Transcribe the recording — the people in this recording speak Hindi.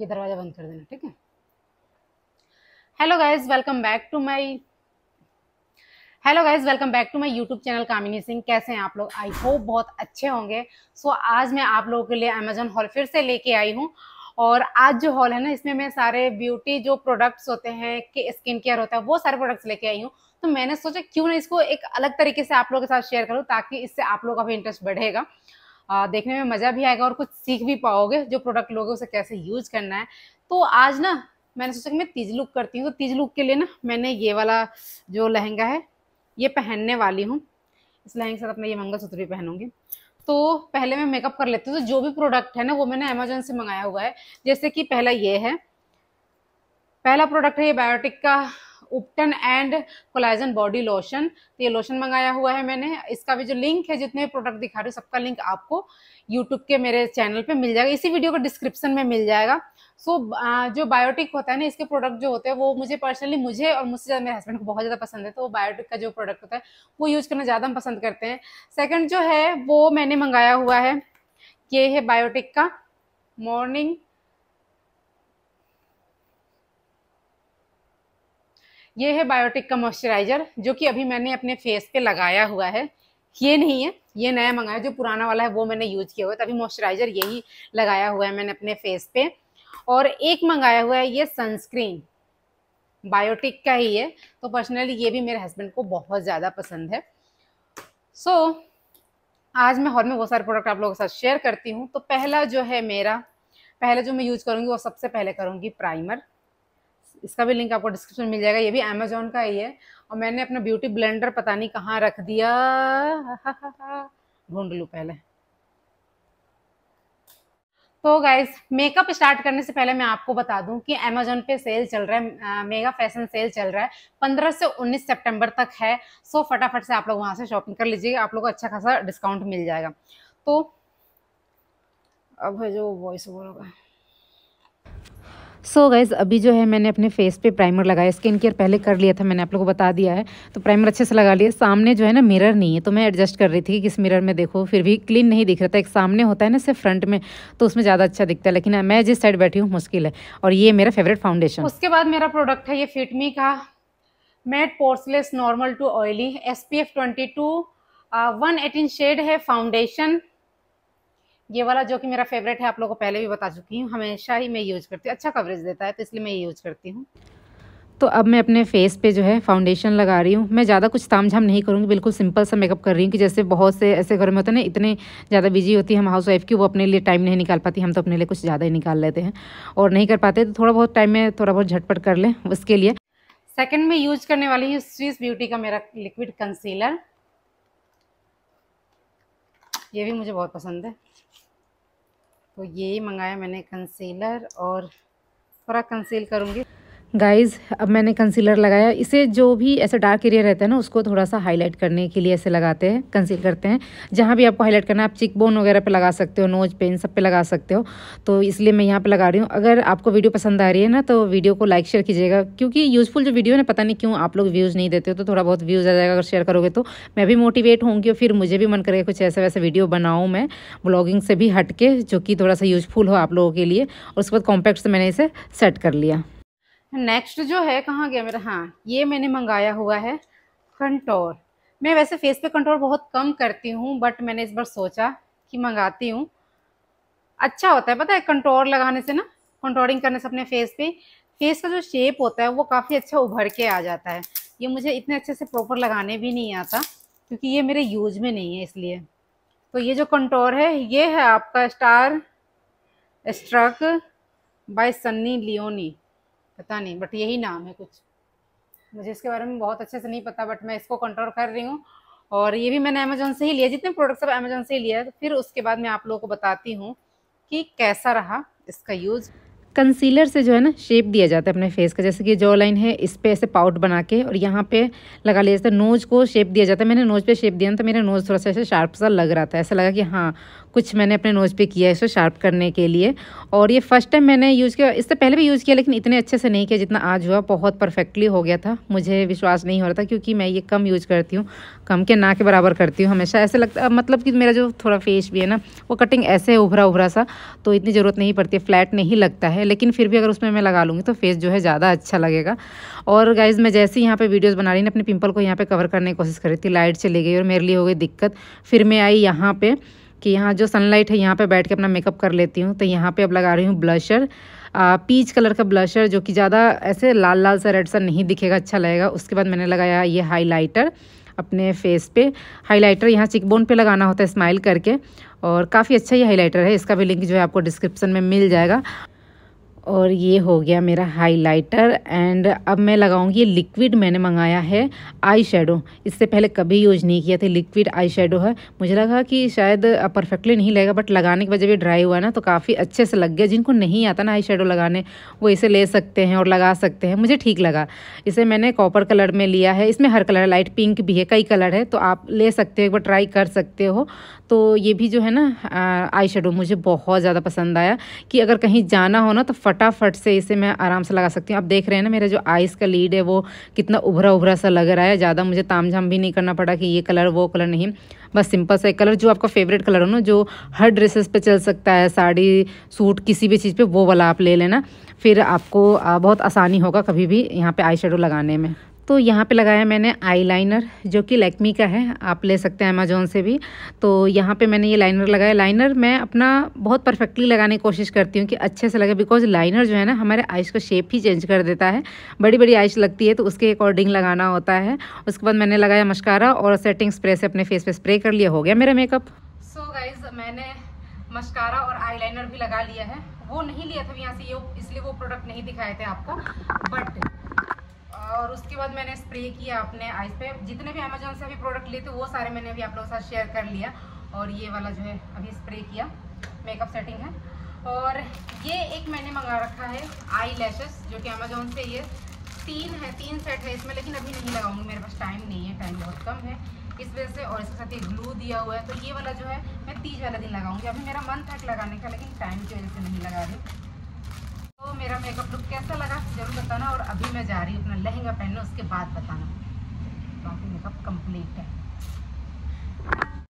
ये दरवाज़ा बंद कर देना ठीक है hello guys welcome back to my hello guys welcome back to my YouTube channel Kamini Singh कैसे हैं आप लोग आई होप बहुत अच्छे होंगे सो so, आज मैं आप लोगों के लिए अमेजोन हॉल फिर से लेके आई हूँ और आज जो हॉल है ना इसमें मैं सारे ब्यूटी जो प्रोडक्ट्स होते हैं कि स्किन केयर होता है वो सारे प्रोडक्ट्स लेके आई हूँ तो मैंने सोचा क्यों ना इसको एक अलग तरीके से आप लोगों के साथ शेयर करूँ ताकि इससे आप लोगों का भी इंटरेस्ट बढ़ेगा आ, देखने में मज़ा भी आएगा और कुछ सीख भी पाओगे जो प्रोडक्ट लोगे उसे कैसे यूज करना है तो आज ना मैंने सोचा कि मैं तीज लुक करती हूँ तो तीज लुक के लिए ना मैंने ये वाला जो लहंगा है ये पहनने वाली हूँ इस लहंगे के साथ अपना ये मंगलसूत्र भी पहनूंगी तो पहले मैं मेकअप कर लेती हूँ तो जो भी प्रोडक्ट है ना वो मैंने अमेजोन से मंगाया हुआ है जैसे कि पहला ये है पहला प्रोडक्ट है ये बायोटिक का उपटन एंड कोलाइजन बॉडी लोशन तो ये लोशन मंगाया हुआ है मैंने इसका भी जो लिंक है जितने प्रोडक्ट दिखा रहे हो सबका लिंक आपको यूट्यूब के मेरे चैनल पे मिल जाएगा इसी वीडियो का डिस्क्रिप्शन में मिल जाएगा सो so, जो बायोटिक होता है ना इसके प्रोडक्ट जो होते हैं वो मुझे पर्सनली मुझे और मुझसे ज़्यादा मेरे हस्बैंड को बहुत ज़्यादा पसंद है तो वो बायोटिक का जो प्रोडक्ट होता है वो यूज़ करना ज़्यादा हम पसंद करते हैं सेकेंड जो है वो मैंने मंगाया हुआ है ये है बायोटिक का मॉर्निंग ये है बायोटिक का मॉइस्चराइज़र जो कि अभी मैंने अपने फेस पे लगाया हुआ है ये नहीं है ये नया मंगाया जो पुराना वाला है वो मैंने यूज किया हुआ है तभी मॉइस्चराइज़र यही लगाया हुआ है मैंने अपने फेस पे और एक मंगाया हुआ है ये सनस्क्रीन बायोटिक का ही है तो पर्सनली ये भी मेरे हस्बैंड को बहुत ज़्यादा पसंद है सो so, आज मैं हॉल में बहुत सारे प्रोडक्ट आप लोगों के साथ शेयर करती हूँ तो पहला जो है मेरा पहले जो मैं यूज करूँगी वो सबसे पहले करूँगी प्राइमर इसका भी लिंक आपको डिस्क्रिप्शन में मिल जाएगा ये भी अमेजोन का ही है और मैंने अपना ब्यूटी ब्लेंडर पता नहीं कहाँ रख दिया ढूंढ लूँ पहले तो गाइज मेकअप स्टार्ट करने से पहले मैं आपको बता दूं कि अमेजोन पे सेल चल रहा है मेगा फैशन सेल चल रहा है 15 से 19 सितंबर तक है सो फटाफट से आप लोग वहां से शॉपिंग कर लीजिएगा आप लोग को अच्छा खासा डिस्काउंट मिल जाएगा तो अब है जो वॉइस ओवर होगा सो so गैस अभी जो है मैंने अपने फेस पे प्राइमर लगाया स्किन केयर पहले कर लिया था मैंने आप लोगों को बता दिया है तो प्राइमर अच्छे से लगा लिया सामने जो है ना मिरर नहीं है तो मैं एडजस्ट कर रही थी कि किस मिरर में देखो फिर भी क्लीन नहीं दिख रहा था एक सामने होता है ना सिर्फ फ्रंट में तो उसमें ज़्यादा अच्छा दिखता है लेकिन हाँ, मैं जिस साइड बैठी हूँ मुश्किल है और ये मेरा फेवरेट फाउंडेशन उसके बाद मेरा प्रोडक्ट uh, है ये फिटमी का matte poreless normal to oily S P F twenty two one eighteen shade है फाउंडेशन ये वाला जो कि मेरा फेवरेट है आप लोगों को पहले भी बता चुकी हूँ हमेशा ही मैं यूज़ करती हूँ अच्छा कवरेज देता है तो इसलिए मैं ये यूज़ करती हूँ तो अब मैं अपने फेस पे जो है फाउंडेशन लगा रही हूँ मैं ज़्यादा कुछ ताम नहीं करूँगी बिल्कुल सिंपल सा मेकअप कर रही हूँ कि जैसे बहुत से ऐसे घर में होते हैं ना इतने ज़्यादा बिजी होती है हम हाउस वाइफ की वो अपने लिए टाइम नहीं निकाल पाती हम तो अपने लिए कुछ ज़्यादा ही निकाल लेते हैं और नहीं कर पाते तो थोड़ा बहुत टाइम में थोड़ा बहुत झटपट कर लें उसके लिए सेकेंड में यूज़ करने वाली हूँ स्विस ब्यूटी का मेरा लिक्विड कंसीलर ये भी मुझे बहुत पसंद है तो ये मंगाया मैंने कंसीलर और थोड़ा कंसील करूँगी गाइज़ अब मैंने कंसीलर लगाया इसे जो भी ऐसे डार्क एरिया रहता है ना उसको थोड़ा सा हाईलाइट करने के लिए ऐसे लगाते हैं कंसील करते हैं जहाँ भी आपको हाईलाइट करना है आप चिक बोन वगैरह पे लगा सकते हो नोज पे इन सब पे लगा सकते हो तो इसलिए मैं यहाँ पे लगा रही हूँ अगर आपको वीडियो पसंद आ रही है ना तो वीडियो को लाइक शेयर कीजिएगा क्योंकि यूज़फुल जो वीडियो है ना पता नहीं क्यों आप लोग व्यूज़ नहीं देते हो तो थोड़ा बहुत व्यूज़ आ जाएगा अगर शेयर करोगे तो मैं भी मोटिवेट होंगी और फिर मुझे भी मन करेगा कुछ ऐसा वैसा वीडियो बनाऊँ मैं ब्लॉगिंग से भी हट के जो कि थोड़ा सा यूज़फुल हो आप लोगों के लिए और उसके बाद कॉम्पैक्ट से मैंने इसे सेट कर लिया नेक्स्ट जो है कहाँ गया मेरा हाँ ये मैंने मंगाया हुआ है कंटोर मैं वैसे फेस पे कंट्रोल बहुत कम करती हूँ बट मैंने इस बार सोचा कि मंगाती हूँ अच्छा होता है पता है कंट्रोल लगाने से ना कंट्रोलिंग करने से अपने फेस पे फेस का जो शेप होता है वो काफ़ी अच्छा उभर के आ जाता है ये मुझे इतने अच्छे से प्रॉपर लगाने भी नहीं आता क्योंकि ये मेरे यूज में नहीं है इसलिए तो ये जो कंट्रोल है ये है आपका Star Struck by Sunny Leone पता नहीं बट यही नाम है कुछ मुझे इसके बारे में बहुत अच्छे से नहीं पता बट मैं इसको कंट्रोल कर रही हूँ और ये भी मैंने अमेजोन से ही लिया जितने प्रोडक्ट सब अमेजोन से ही लिया तो फिर उसके बाद मैं आप लोगों को बताती हूँ कि कैसा रहा इसका यूज़ कंसीलर से जो है ना शेप दिया जाता है अपने फेस का जैसे कि जो लाइन है इस पर ऐसे पाउट बना के और यहाँ पे लगा लिया जाता है नोज को शेप दिया जाता है मैंने नोज पे शेप दिया ना तो मेरा नोज थोड़ा सा ऐसे शार्प सा लग रहा था ऐसा लगा कि हाँ कुछ मैंने अपने नोज़ पे किया है इसको शार्प करने के लिए और ये फर्स्ट टाइम मैंने यूज़ किया इससे पहले भी यूज़ किया लेकिन इतने अच्छे से नहीं किया जितना आज हुआ बहुत परफेक्टली हो गया था मुझे विश्वास नहीं हो रहा था क्योंकि मैं ये कम यूज़ करती हूँ कम के ना के बराबर करती हूँ हमेशा ऐसे लगता मतलब कि मेरा जो थोड़ा फेस भी है ना वो कटिंग ऐसे उभरा उभरा सा तो इतनी ज़रूरत नहीं पड़ती फ्लैट नहीं लगता है लेकिन फिर भी अगर उसमें मैं लगा लूँगी तो फेस जो है ज़्यादा अच्छा लगेगा और गाइज़ मैं जैसे यहाँ पर वीडियोज़ बना रही ना अपने पिंपल को यहाँ पर कवर करने की कोशिश कर रही थी लाइट चली गई और मेरे लिए हो गई दिक्कत फिर मैं आई यहाँ पर कि यहाँ जो सनलाइट है यहाँ पे बैठ के अपना मेकअप कर लेती हूँ तो यहाँ पे अब लगा रही हूँ ब्लशर आ, पीच कलर का ब्लशर जो कि ज़्यादा ऐसे लाल लाल सा रेड सा नहीं दिखेगा अच्छा लगेगा उसके बाद मैंने लगाया ये हाईलाइटर अपने फेस पे हाइलाइटर यहाँ चिकबोन पे लगाना होता है स्माइल करके और काफ़ी अच्छा ये हाइलाइटर है इसका भी लिंक जो है आपको डिस्क्रिप्शन में मिल जाएगा और ये हो गया मेरा हाइलाइटर एंड अब मैं लगाऊंगी लिक्विड मैंने मंगाया है आई शेडो इससे पहले कभी यूज नहीं किया था लिक्विड आई शेडो है मुझे लगा कि शायद परफेक्टली नहीं लगेगा बट लगाने के वजह भी ड्राई हुआ ना तो काफ़ी अच्छे से लग गया जिनको नहीं आता ना आई शेडो लगाने वो इसे ले सकते हैं और लगा सकते हैं मुझे ठीक लगा इसे मैंने कॉपर कलर में लिया है इसमें हर कलर लाइट पिंक भी है कई कलर है तो आप ले सकते हो एक बार ट्राई कर सकते हो तो ये भी जो है ना आई शेडो मुझे बहुत ज़्यादा पसंद आया कि अगर कहीं जाना हो ना तो फट फटाफट से इसे मैं आराम से लगा सकती हूँ आप देख रहे हैं ना मेरा जो आइज़ का लीड है वो कितना उभरा उभरा सा लग रहा है ज़्यादा मुझे ताम झाम भी नहीं करना पड़ा कि ये कलर वो कलर नहीं बस सिंपल सा एक कलर जो आपका फेवरेट कलर हो ना जो हर ड्रेसेस पे चल सकता है साड़ी सूट किसी भी चीज़ पे वो वाला आप ले लेना फिर आपको बहुत आसानी होगा कभी भी यहाँ पे आई लगाने में तो यहाँ पे लगाया मैंने आई लाइनर जो कि लैक्मी का है आप ले सकते हैं अमेजोन से भी तो यहाँ पे मैंने ये लाइनर लगाया लाइनर मैं अपना बहुत परफेक्टली लगाने की कोशिश करती हूँ कि अच्छे से लगे बिकॉज लाइनर जो है ना हमारे आइस का शेप ही चेंज कर देता है बड़ी बड़ी आइस लगती है तो उसके अकॉर्डिंग लगाना होता है उसके बाद मैंने लगाया मशकारा और सेटिंग स्प्रे से अपने फेस पर स्प्रे कर लिया हो गया मेरा मेकअप सो गाइज मैंने मशकारा और आई भी लगा लिया है वो नहीं लिया था यहाँ से ये इसलिए वो प्रोडक्ट नहीं दिखाए थे आपको बट और उसके बाद मैंने स्प्रे किया अपने आइस पे जितने भी अमेजोन से अभी प्रोडक्ट लिए थे वो सारे मैंने अभी आप लोगों के साथ शेयर कर लिया और ये वाला जो है अभी स्प्रे किया मेकअप सेटिंग है और ये एक मैंने मंगा रखा है आई लैशेस जो कि अमेजोन से ये तीन है तीन सेट है इसमें लेकिन अभी नहीं लगाऊंगी मेरे पास टाइम नहीं है टाइम बहुत कम है इस वजह से और इसके साथ ये ग्लू दिया हुआ है तो ये वाला जो है मैं तीज वाला दिन लगाऊंगी अभी मेरा मन था लगाने का लेकिन टाइम की वजह से नहीं लगा रही मेरा मेकअप लुक कैसा लगा जरूर बताना और अभी मैं जा रही हूँ अपना लहंगा पहनना उसके बाद बताना बाकी मेकअप कंप्लीट है